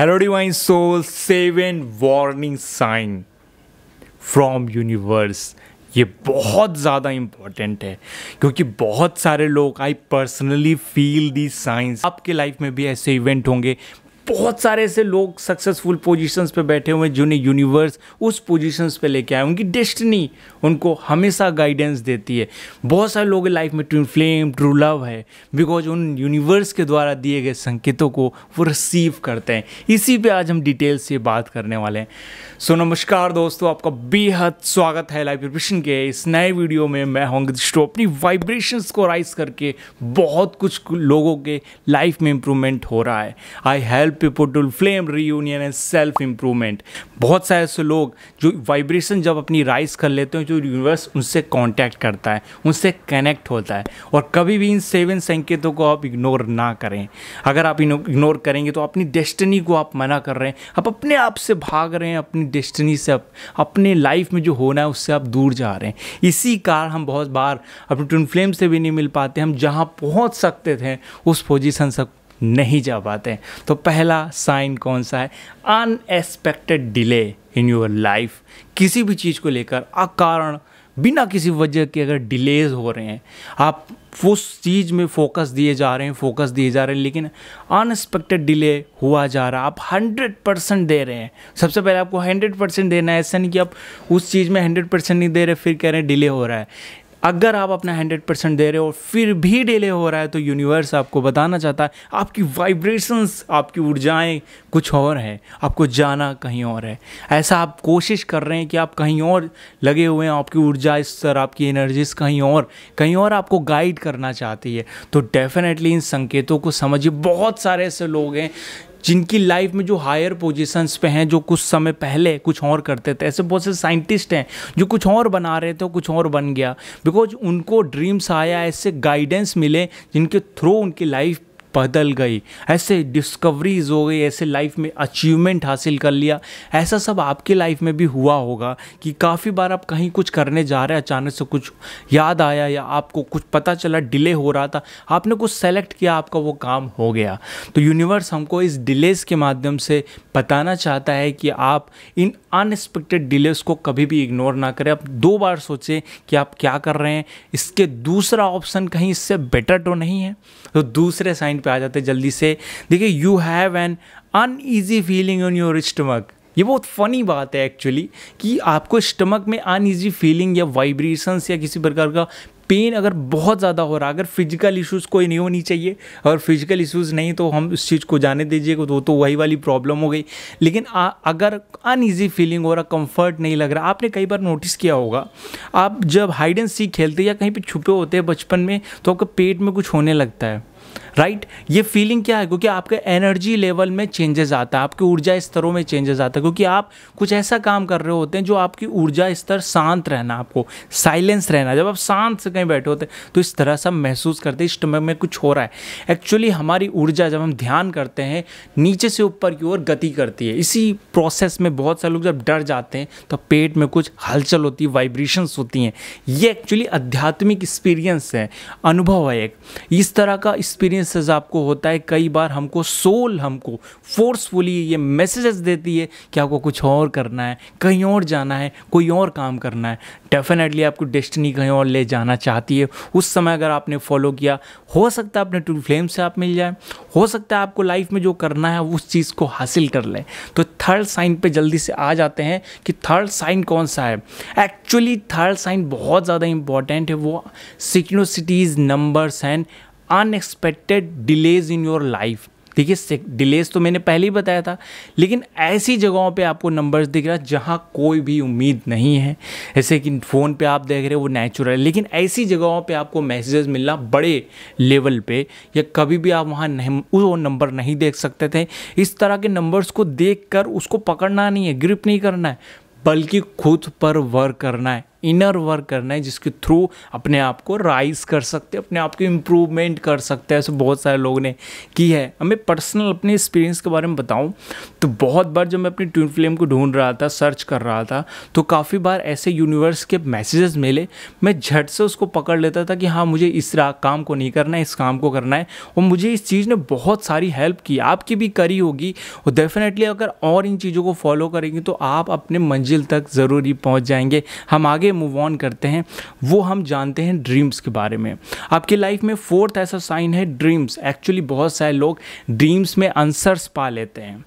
Hello divine soul seven warning sign from universe ये बहुत ज़्यादा इम्पॉर्टेंट है क्योंकि बहुत सारे लोग I personally feel the signs आपके लाइफ में भी ऐसे इवेंट होंगे बहुत सारे ऐसे लोग सक्सेसफुल पोजीशंस पे बैठे हुए हैं जिन्हें यूनिवर्स उस पोजीशंस पे लेके आए उनकी डेस्टिनी उनको हमेशा गाइडेंस देती है बहुत सारे लोग लाइफ में ट्विन फ्लेम ट्रू लव है बिकॉज उन यूनिवर्स के द्वारा दिए गए संकेतों को वो रिसीव करते हैं इसी पे आज हम डिटेल से बात करने वाले हैं सो so, नमस्कार दोस्तों आपका बेहद स्वागत है लाइफ प्रिपरेशन के इस नए वीडियो में मैं होंगे स्टो अपनी वाइब्रेशंस को राइज करके बहुत कुछ लोगों के लाइफ में इंप्रूवमेंट हो रहा है I help people to flame reunion and self improvement बहुत सारे ऐसे लोग जो वाइब्रेशन जब अपनी राइज कर लेते हैं जो यूनिवर्स उनसे कांटेक्ट करता है उनसे कनेक्ट होता है और कभी भी इन सेवन संकेतों को आप इग्नोर ना करें अगर आप इग्नोर करेंगे तो अपनी डेस्टिनी को आप मना कर रहे हैं आप अपने आप से भाग रहे हैं अपनी डेस्टिनी से आप अपने लाइफ में जो होना है उससे आप दूर जा रहे हैं इसी कारण हम बहुत बार अपने फ्लेम से भी नहीं मिल पाते हम जहाँ पहुँच सकते थे उस पोजिशन से नहीं जा पाते हैं तो पहला साइन कौन सा है unexpected delay in your life किसी भी चीज़ को लेकर अकारण बिना किसी वजह के अगर डिलेज हो रहे हैं आप उस चीज़ में फोकस दिए जा रहे हैं फोकस दिए जा रहे हैं लेकिन अनएक्सपेक्टेड डिले हुआ जा रहा है आप हंड्रेड परसेंट दे रहे हैं सबसे पहले आपको हंड्रेड परसेंट देना है ऐसा नहीं कि आप उस चीज़ में हंड्रेड परसेंट नहीं दे रहे फिर कह रहे हैं डिले हो रहा है अगर आप अपना हंड्रेड परसेंट दे रहे हो फिर भी डिले हो रहा है तो यूनिवर्स आपको बताना चाहता है आपकी वाइब्रेशंस आपकी ऊर्जाएं कुछ और हैं आपको जाना कहीं और है ऐसा आप कोशिश कर रहे हैं कि आप कहीं और लगे हुए हैं आपकी ऊर्जा स्तर आपकी एनर्जीज कहीं और कहीं और आपको गाइड करना चाहती है तो डेफिनेटली इन संकेतों को समझिए बहुत सारे ऐसे लोग हैं जिनकी लाइफ में जो हायर पोजीशंस पे हैं जो कुछ समय पहले कुछ और करते थे ऐसे बहुत से साइंटिस्ट हैं जो कुछ और बना रहे थे कुछ और बन गया बिकॉज उनको ड्रीम्स आया ऐसे गाइडेंस मिले जिनके थ्रू उनकी लाइफ बदल गई ऐसे डिस्कवरीज हो गई ऐसे लाइफ में अचीवमेंट हासिल कर लिया ऐसा सब आपके लाइफ में भी हुआ होगा कि काफ़ी बार आप कहीं कुछ करने जा रहे हैं अचानक से कुछ याद आया या आपको कुछ पता चला डिले हो रहा था आपने कुछ सेलेक्ट किया आपका वो काम हो गया तो यूनिवर्स हमको इस डिलेज़ के माध्यम से बताना चाहता है कि आप इन अनएक्सपेक्टेड डिलेज़ को कभी भी इग्नोर ना करें आप दो बार सोचें कि आप क्या कर रहे हैं इसके दूसरा ऑप्शन कहीं इससे बेटर तो नहीं है तो दूसरे साइन पॉइंट पे आ जाते जल्दी से देखिए you have an uneasy feeling on your stomach ये बहुत फनी बात है एक्चुअली कि आपको स्टमक में अनईजी फीलिंग या वाइब्रेशंस या किसी प्रकार का पेन अगर बहुत ज़्यादा हो रहा है अगर फिजिकल इश्यूज कोई नहीं होनी चाहिए अगर फिजिकल इश्यूज नहीं तो हम उस चीज़ को जाने दीजिए तो तो वही वाली प्रॉब्लम हो गई लेकिन आ, अगर अनईजी फीलिंग हो रहा कंफर्ट नहीं लग रहा आपने कई बार नोटिस किया होगा आप जब हाइड एंड सीख खेलते या कहीं पर छुपे होते हैं बचपन में तो आपके पेट में कुछ होने लगता है राइट right? ये फीलिंग क्या है क्योंकि आपके एनर्जी लेवल में चेंजेस आता है आपके ऊर्जा स्तरों में चेंजेस आता है क्योंकि आप कुछ ऐसा काम कर रहे होते हैं जो आपकी ऊर्जा स्तर शांत रहना आपको साइलेंस रहना जब आप शांत से कहीं बैठे होते हैं तो इस तरह से महसूस करते हैं स्टमक में कुछ हो रहा है एक्चुअली हमारी ऊर्जा जब हम ध्यान करते हैं नीचे से ऊपर की ओर गति करती है इसी प्रोसेस में बहुत सारे लोग जब डर जाते हैं तो पेट में कुछ हलचल होती है वाइब्रेशंस होती हैं ये एक्चुअली आध्यात्मिक एक्सपीरियंस है अनुभव है एक इस तरह का इस एक्सपीरियंसेस आपको होता है कई बार हमको सोल हमको फोर्सफुली ये मैसेजेस देती है कि आपको कुछ और करना है कहीं और जाना है कोई और काम करना है डेफिनेटली आपको डेस्टिनी कहीं और ले जाना चाहती है उस समय अगर आपने फॉलो किया हो सकता है अपने टू फ्लेम से आप मिल जाए हो सकता है आपको लाइफ में जो करना है उस चीज़ को हासिल कर लें तो थर्ड साइन पर जल्दी से आ जाते हैं कि थर्ड साइन कौन सा है एक्चुअली थर्ड साइन बहुत ज़्यादा इंपॉर्टेंट है वो synchronicities numbers and unexpected delays in your life ठीक है डिलेज तो मैंने पहले ही बताया था लेकिन ऐसी जगहों पे आपको नंबर्स दिख रहा है जहाँ कोई भी उम्मीद नहीं है जैसे कि फ़ोन पे आप देख रहे हो वो नेचुरल है लेकिन ऐसी जगहों पे आपको मैसेजेस मिलना बड़े लेवल पे या कभी भी आप वहाँ वो नंबर नहीं देख सकते थे इस तरह के नंबर्स को देख कर उसको पकड़ना नहीं है ग्रिप नहीं करना है बल्कि खुद पर वर्क करना है इनर वर्क करना है जिसके थ्रू अपने आप को राइज कर सकते हैं अपने आप को इम्प्रूवमेंट कर सकते हैं ऐसे बहुत सारे लोगों ने की है हमें पर्सनल अपने एक्सपीरियंस के बारे में बताऊँ तो बहुत बार जब मैं अपनी ट्विन फ्लेम को ढूंढ रहा था सर्च कर रहा था तो काफ़ी बार ऐसे यूनिवर्स के मैसेजेस मिले मैं झट से उसको पकड़ लेता था कि हाँ मुझे इस काम को नहीं करना है इस काम को करना है और मुझे इस चीज़ ने बहुत सारी हेल्प की आपकी भी करी होगी और डेफिनेटली अगर और इन चीज़ों को फॉलो करेंगे तो आप अपने मंजिल तक जरूरी पहुँच जाएंगे हम आगे मूव ऑन करते हैं वो हम जानते हैं ड्रीम्स के बारे में आपकी लाइफ में फोर्थ ऐसा साइन है ड्रीम्स एक्चुअली बहुत सारे लोग ड्रीम्स में आंसर्स पा लेते हैं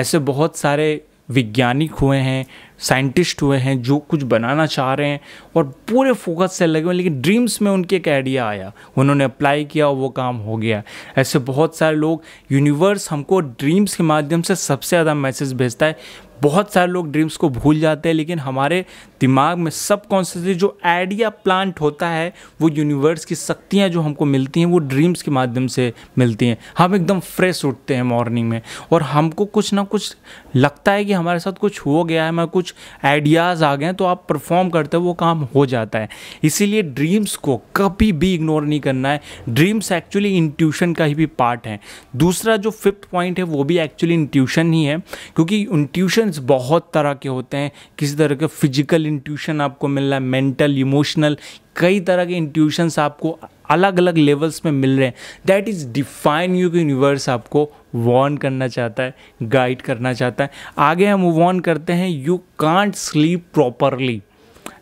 ऐसे बहुत सारे वैज्ञानिक हुए हैं साइंटिस्ट हुए हैं जो कुछ बनाना चाह रहे हैं और पूरे फोकस से लगे हुए लेकिन ड्रीम्स में उनके एक आइडिया आया उन्होंने अप्लाई किया और वो काम हो गया ऐसे बहुत सारे लोग यूनिवर्स हमको ड्रीम्स के माध्यम से सबसे ज़्यादा मैसेज भेजता है बहुत सारे लोग ड्रीम्स को भूल जाते हैं लेकिन हमारे दिमाग में सब कॉन्शियसली जो आइडिया प्लांट होता है वो यूनिवर्स की शक्तियाँ जो हमको मिलती हैं वो ड्रीम्स के माध्यम से मिलती हैं हम एकदम फ्रेश उठते हैं मॉर्निंग में और हमको कुछ ना कुछ लगता है कि हमारे साथ कुछ हो गया है मैं कुछ कुछ आइडियाज़ आ गए तो आप परफॉर्म करते हो वो काम हो जाता है इसीलिए ड्रीम्स को कभी भी इग्नोर नहीं करना है ड्रीम्स एक्चुअली इंट्यूशन का ही भी पार्ट है दूसरा जो फिफ्थ पॉइंट है वो भी एक्चुअली इंट्यूशन ही है क्योंकि इंट्यूशंस बहुत तरह के होते हैं किसी तरह के फिजिकल इंट्यूशन आपको मिल रहा है मेंटल इमोशनल कई तरह के इंट्यूशंस आपको अलग अलग लेवल्स में मिल रहे हैं that is define you universe आपको वॉर्न करना चाहता है गाइड करना चाहता है आगे हम वॉर्न करते हैं यू कांट स्लीप प्रॉपरली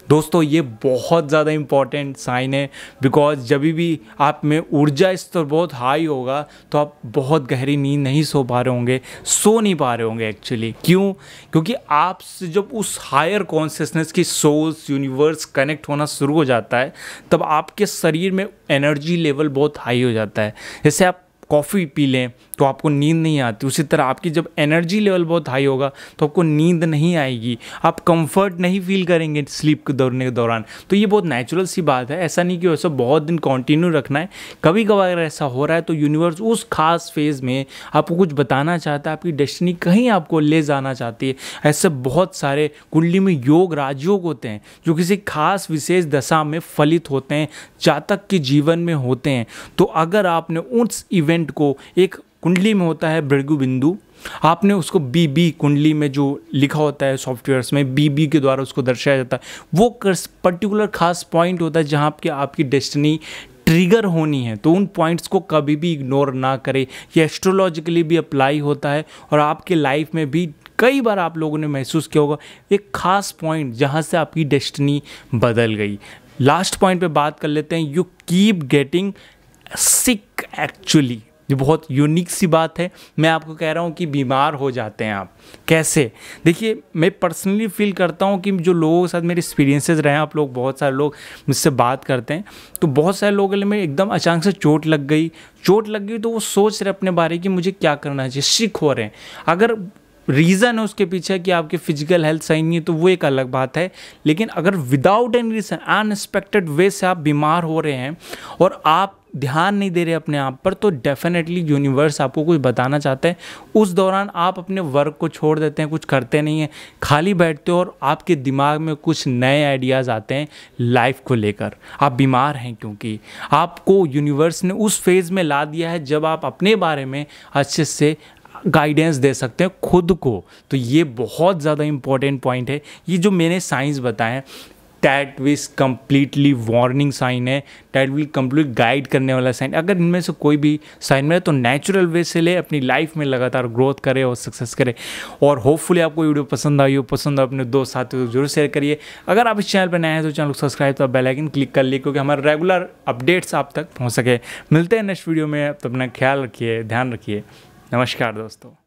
दोस्तों ये बहुत ज़्यादा इम्पॉर्टेंट साइन है बिकॉज जब भी आप में ऊर्जा स्तर बहुत हाई होगा तो आप बहुत गहरी नींद नहीं सो पा रहे होंगे सो नहीं पा रहे होंगे एक्चुअली क्यों क्योंकि आप से जब उस हायर कॉन्शियसनेस की सोल्स यूनिवर्स कनेक्ट होना शुरू हो जाता है तब आपके शरीर में एनर्जी लेवल बहुत हाई हो जाता है जैसे आप कॉफ़ी पी लें तो आपको नींद नहीं आती उसी तरह आपकी जब एनर्जी लेवल बहुत हाई होगा तो आपको नींद नहीं आएगी आप कंफर्ट नहीं फील करेंगे स्लीप के दौड़ने के दौरान तो ये बहुत नेचुरल सी बात है ऐसा नहीं कि वैसे बहुत दिन कंटिन्यू रखना है कभी कभार ऐसा हो रहा है तो यूनिवर्स उस खास फेज़ में आपको कुछ बताना चाहता है आपकी डेस्टिनी कहीं आपको ले जाना चाहती है ऐसे बहुत सारे कुंडली में योग राजयोग होते हैं जो किसी खास विशेष दशा में फलित होते हैं जातक के जीवन में होते हैं तो अगर आपने उस इवेंट को एक कुंडली में होता है भृगु बिंदु आपने उसको बी बी कुंडली में जो लिखा होता है सॉफ्टवेयर्स में बी बी के द्वारा उसको दर्शाया जाता है वो पर्टिकुलर खास पॉइंट होता है जहाँ आपकी आपकी डेस्टिनी ट्रिगर होनी है तो उन पॉइंट्स को कभी भी इग्नोर ना करें ये एस्ट्रोलॉजिकली भी अप्लाई होता है और आपके लाइफ में भी कई बार आप लोगों ने महसूस किया होगा एक खास पॉइंट जहाँ से आपकी डेस्टिनी बदल गई लास्ट पॉइंट पे बात कर लेते हैं you keep getting sick actually ये बहुत यूनिक सी बात है मैं आपको कह रहा हूँ कि बीमार हो जाते हैं आप कैसे देखिए मैं पर्सनली फील करता हूँ कि जो लोगों के साथ मेरे एक्सपीरियंसेस रहे हैं आप लोग बहुत सारे लोग मुझसे बात करते हैं तो बहुत सारे लोगों में एकदम अचानक से चोट लग गई चोट लग गई तो वो सोच रहे अपने बारे कि मुझे क्या करना चाहिए सीख हो रहे हैं अगर रीज़न है उसके पीछे कि आपकी फिजिकल हेल्थ सही नहीं है तो वो एक अलग बात है लेकिन अगर without any reason unexpected way से आप बीमार हो रहे हैं और आप ध्यान नहीं दे रहे अपने आप पर तो डेफिनेटली यूनिवर्स आपको कुछ बताना चाहता है उस दौरान आप अपने वर्क को छोड़ देते हैं कुछ करते नहीं हैं खाली बैठते हो और आपके दिमाग में कुछ नए आइडियाज़ आते हैं लाइफ को लेकर आप बीमार हैं क्योंकि आपको यूनिवर्स ने उस फेज़ में ला दिया है जब आप अपने बारे में अच्छे से गाइडेंस दे सकते हैं खुद को तो ये बहुत ज़्यादा इम्पॉर्टेंट पॉइंट है ये जो मैंने साइंस बताए that which completely warning sign है that विल कम्प्लीट गाइड करने वाला साइन अगर इनमें से कोई भी साइन में तो नेचुरल वे से ले अपनी लाइफ में लगातार ग्रोथ करे और सक्सेस करे और होपफुली आपको वीडियो पसंद आई हो पसंद हो अपने दोस्त साथियों को जरूर शेयर करिए अगर आप इस चैनल पर नए हैं तो चैनल को सब्सक्राइब तो बेलाइकन क्लिक कर लिए क्योंकि हमारे रेगुलर अपडेट्स आप तक पहुँच सके मिलते हैं नेक्स्ट वीडियो में तो अपना ख्याल रखिए ध्यान रखिए नमस्कार दोस्तों